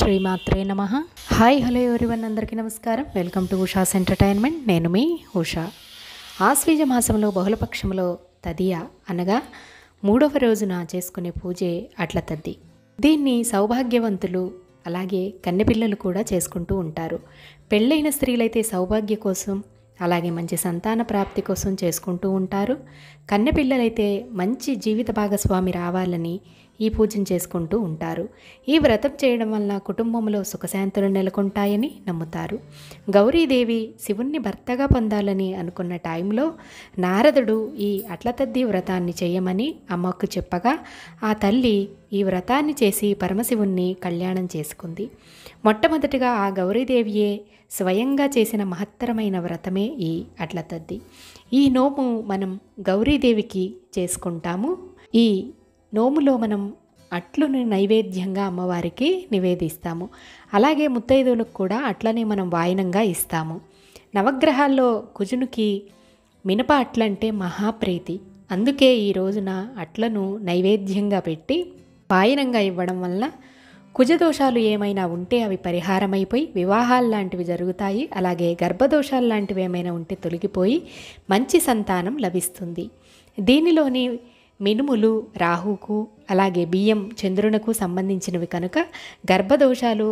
శ్రీమాత్రే నమ hi hello everyone అందరికీ నమస్కారం వెల్కమ్ టు ఉషాస్ ఎంటర్టైన్మెంట్ నేను మీ ఉషా ఆశ్వీజ మాసంలో బహుళపక్షంలో తదియ అనగా మూడవ రోజున చేసుకునే పూజే అట్ల తద్ది దీన్ని సౌభాగ్యవంతులు అలాగే కన్నెపిల్లలు కూడా చేసుకుంటూ ఉంటారు పెళ్ళైన స్త్రీలైతే సౌభాగ్య కోసం అలాగే మంచి సంతాన ప్రాప్తి కోసం చేసుకుంటూ ఉంటారు కన్నెపిల్లలైతే మంచి జీవిత భాగస్వామి రావాలని ఈ పూజను చేసుకుంటూ ఉంటారు ఈ వ్రతం చేయడం వల్ల కుటుంబంలో సుఖశాంతులు నెలకొంటాయని నమ్ముతారు గౌరీదేవి శివుణ్ణి భర్తగా పొందాలని అనుకున్న టైంలో నారదుడు ఈ అట్లతద్ది వ్రతాన్ని చేయమని అమ్మకు చెప్పగా ఆ తల్లి ఈ వ్రతాన్ని చేసి పరమశివుణ్ణి కళ్యాణం చేసుకుంది మొట్టమొదటిగా ఆ గౌరీదేవియే స్వయంగా చేసిన మహత్తరమైన వ్రతమే ఈ అట్లతద్ది ఈ నోము మనం గౌరీదేవికి చేసుకుంటాము ఈ నోములో మనం అట్లుని నైవేద్యంగా అమ్మవారికి నివేదిస్తాము అలాగే ముత్తైదువులకు కూడా అట్లనే మనం వాయినంగా ఇస్తాము నవగ్రహాల్లో కుజునికి మినప అట్లంటే మహాప్రీతి అందుకే ఈ రోజున అట్లను నైవేద్యంగా పెట్టి వాయినంగా ఇవ్వడం వలన కుజదోషాలు ఏమైనా ఉంటే అవి పరిహారమైపోయి వివాహాలు లాంటివి జరుగుతాయి అలాగే గర్భదోషాలు లాంటివి ఏమైనా ఉంటే తొలగిపోయి మంచి సంతానం లభిస్తుంది దీనిలోని మినుములు రాహుకు అలాగే బియ్యం చంద్రునకు సంబంధించినవి కనుక గర్భదోషాలు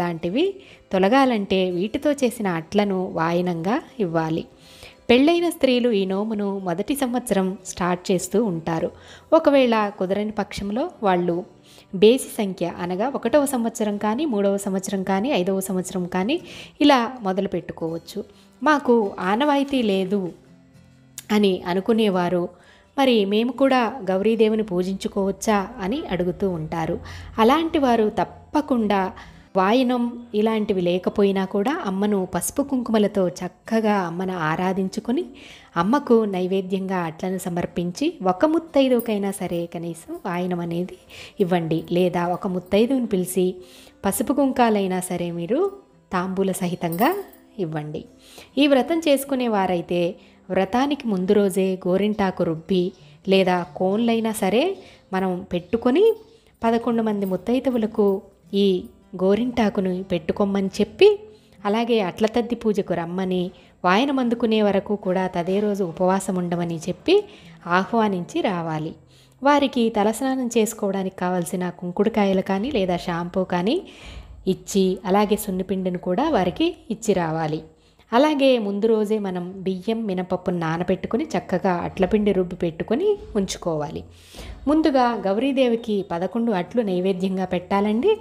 లాంటివి తొలగాలంటే వీటితో చేసిన అట్లను వాయనంగా ఇవ్వాలి పెళ్ళైన స్త్రీలు ఈ నోమును మొదటి సంవత్సరం స్టార్ట్ చేస్తూ ఉంటారు ఒకవేళ కుదరని పక్షంలో వాళ్ళు బేసి సంఖ్య అనగా ఒకటవ సంవత్సరం కానీ మూడవ సంవత్సరం కానీ ఐదవ సంవత్సరం కానీ ఇలా మొదలు పెట్టుకోవచ్చు మాకు ఆనవాయితీ లేదు అని అనుకునేవారు మరి మేము కూడా గౌరీదేవిని పూజించుకోవచ్చా అని అడుగుతూ ఉంటారు అలాంటి వారు తప్పకుండా వాయనం ఇలాంటివి లేకపోయినా కూడా అమ్మను పసుపు కుంకుమలతో చక్కగా అమ్మను ఆరాధించుకొని అమ్మకు నైవేద్యంగా అట్లను సమర్పించి ఒక ముత్తైదుకైనా సరే కనీసం వాయనం అనేది ఇవ్వండి లేదా ఒక ముత్తైదుని పిలిచి పసుపు కుంకాలైనా సరే మీరు తాంబూల సహితంగా ఇవ్వండి ఈ వ్రతం చేసుకునే వారైతే వ్రతానికి ముందు రోజే గోరింటాకు రుబ్బి లేదా కోన్లైనా సరే మనం పెట్టుకొని పదకొండు మంది ముత్తైతవులకు ఈ గోరింటాకును పెట్టుకోమని చెప్పి అలాగే అట్ల తద్ది పూజకు రమ్మని వాయన మందుకునే వరకు కూడా తదే రోజు ఉపవాసం ఉండమని చెప్పి ఆహ్వానించి రావాలి వారికి తలస్నానం చేసుకోవడానికి కావలసిన కుంకుడుకాయలు కానీ లేదా షాంపూ కానీ ఇచ్చి అలాగే సున్నిపిండిని కూడా వారికి ఇచ్చి రావాలి అలాగే ముందు రోజే మనం బియ్యం మినపప్పును నానబెట్టుకుని చక్కగా అట్లపిండి రుబ్బు పెట్టుకొని ఉంచుకోవాలి ముందుగా గౌరీదేవికి పదకొండు అట్లు నైవేద్యంగా పెట్టాలండి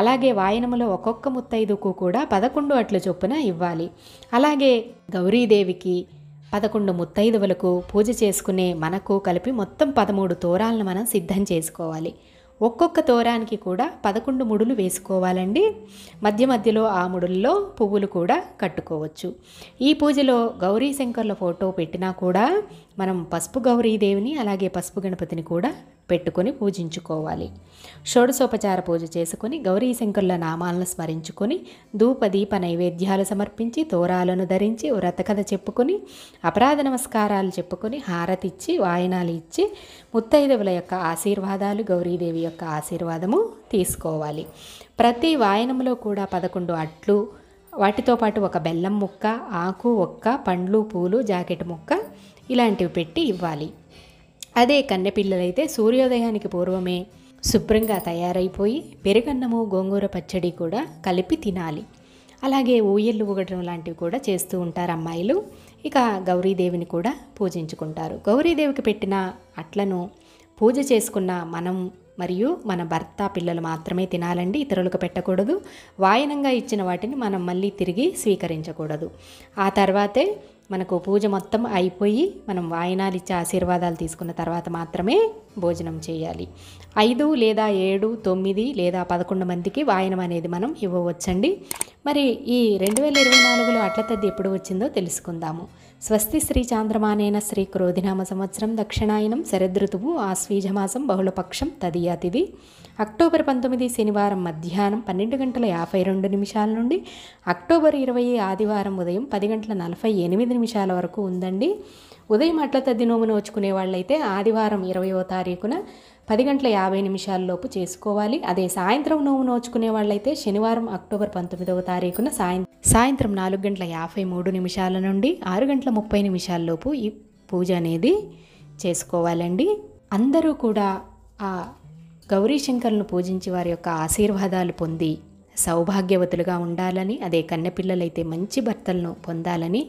అలాగే వాయనములో ఒక్కొక్క ముత్తైదుకు కూడా పదకొండు అట్లు చొప్పున ఇవ్వాలి అలాగే గౌరీదేవికి పదకొండు ముత్తైదువులకు పూజ చేసుకునే మనకు కలిపి మొత్తం పదమూడు తోరాలను మనం సిద్ధం చేసుకోవాలి ఒక్కొక్క తోరానికి కూడా పదకొండు ముడులు వేసుకోవాలండి మధ్య మధ్యలో ఆ ముడుల్లో పువ్వులు కూడా కట్టుకోవచ్చు ఈ పూజలో గౌరీ శంకర్ల ఫోటో పెట్టినా కూడా మనం పసుపు గౌరీదేవిని అలాగే పసుపు గణపతిని కూడా పెట్టుకొని పూజించుకోవాలి షోడశోపచార పూజ చేసుకుని గౌరీ శంకరుల నామాలను స్మరించుకొని ధూప దీప నైవేద్యాలు సమర్పించి తోరాలను ధరించి వ్రతకథ చెప్పుకొని అపరాధ నమస్కారాలు చెప్పుకొని హారతి ఇచ్చి వాయనాలు ఇచ్చి ముత్తైదవుల యొక్క ఆశీర్వాదాలు గౌరీదేవి యొక్క ఆశీర్వాదము తీసుకోవాలి ప్రతి వాయనంలో కూడా పదకొండు అట్లు వాటితో పాటు ఒక బెల్లం ముక్క ఆకు ఒక్క పండ్లు పూలు జాకెట్ ముక్క ఇలాంటివి పెట్టి ఇవ్వాలి అదే కన్నెపిల్లలైతే సూర్యోదయానికి పూర్వమే శుభ్రంగా తయారైపోయి పెరుగన్నము గోంగూర పచ్చడి కూడా కలిపి తినాలి అలాగే ఊయల్లు ఊగడం లాంటివి కూడా చేస్తూ ఉంటారు అమ్మాయిలు ఇక గౌరీదేవిని కూడా పూజించుకుంటారు గౌరీదేవికి పెట్టిన అట్లను పూజ చేసుకున్న మనం మరియు మన భర్త పిల్లలు మాత్రమే తినాలండి ఇతరులకు పెట్టకూడదు వాయనంగా ఇచ్చిన వాటిని మనం మళ్ళీ తిరిగి స్వీకరించకూడదు ఆ తర్వాతే మనకు పూజ మొత్తం అయిపోయి మనం వాయినాలు ఇచ్చే ఆశీర్వాదాలు తీసుకున్న తర్వాత మాత్రమే భోజనం చేయాలి ఐదు లేదా ఏడు తొమ్మిది లేదా పదకొండు మందికి వాయనం అనేది మనం ఇవ్వవచ్చండి మరి ఈ రెండు వేల ఇరవై నాలుగులో అట్ల తద్ది ఎప్పుడు వచ్చిందో తెలుసుకుందాము స్వస్తి శ్రీ చాంద్రమానేన శ్రీ క్రోధినామ సంవత్సరం దక్షిణాయనం శరదృతువు ఆశ్వీజమాసం బహుళపక్షం తదియ తిథి అక్టోబర్ పంతొమ్మిది శనివారం మధ్యాహ్నం పన్నెండు గంటల యాభై రెండు నిమిషాల నుండి అక్టోబర్ ఇరవై ఆదివారం ఉదయం పది గంటల నలభై ఎనిమిది నిమిషాల వరకు ఉందండి ఉదయం అట్ల తద్ది నోము నోచుకునే వాళ్ళైతే ఆదివారం ఇరవయో తారీఖున పది గంటల యాభై నిమిషాలలోపు చేసుకోవాలి అదే సాయంత్రం నోము నోచుకునే వాళ్ళైతే శనివారం అక్టోబర్ పంతొమ్మిదవ తారీఖున సాయం సాయంత్రం నాలుగు గంటల యాభై మూడు నిమిషాల నుండి ఆరు గంటల ముప్పై నిమిషాలలోపు ఈ పూజ అనేది చేసుకోవాలండి అందరూ కూడా ఆ గౌరీ పూజించి వారి యొక్క ఆశీర్వాదాలు పొంది సౌభాగ్యవతులుగా ఉండాలని అదే కన్నెపిల్లలైతే మంచి భర్తలను పొందాలని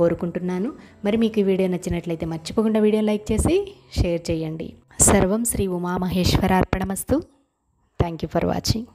కోరుకుంటున్నాను మరి మీకు ఈ వీడియో నచ్చినట్లయితే మర్చిపోకుండా వీడియో లైక్ చేసి షేర్ చేయండి సర్వం శ్రీ ఉమామహేశ్వరార్పణమస్తు థ్యాంక్ యూ ఫర్ వాచింగ్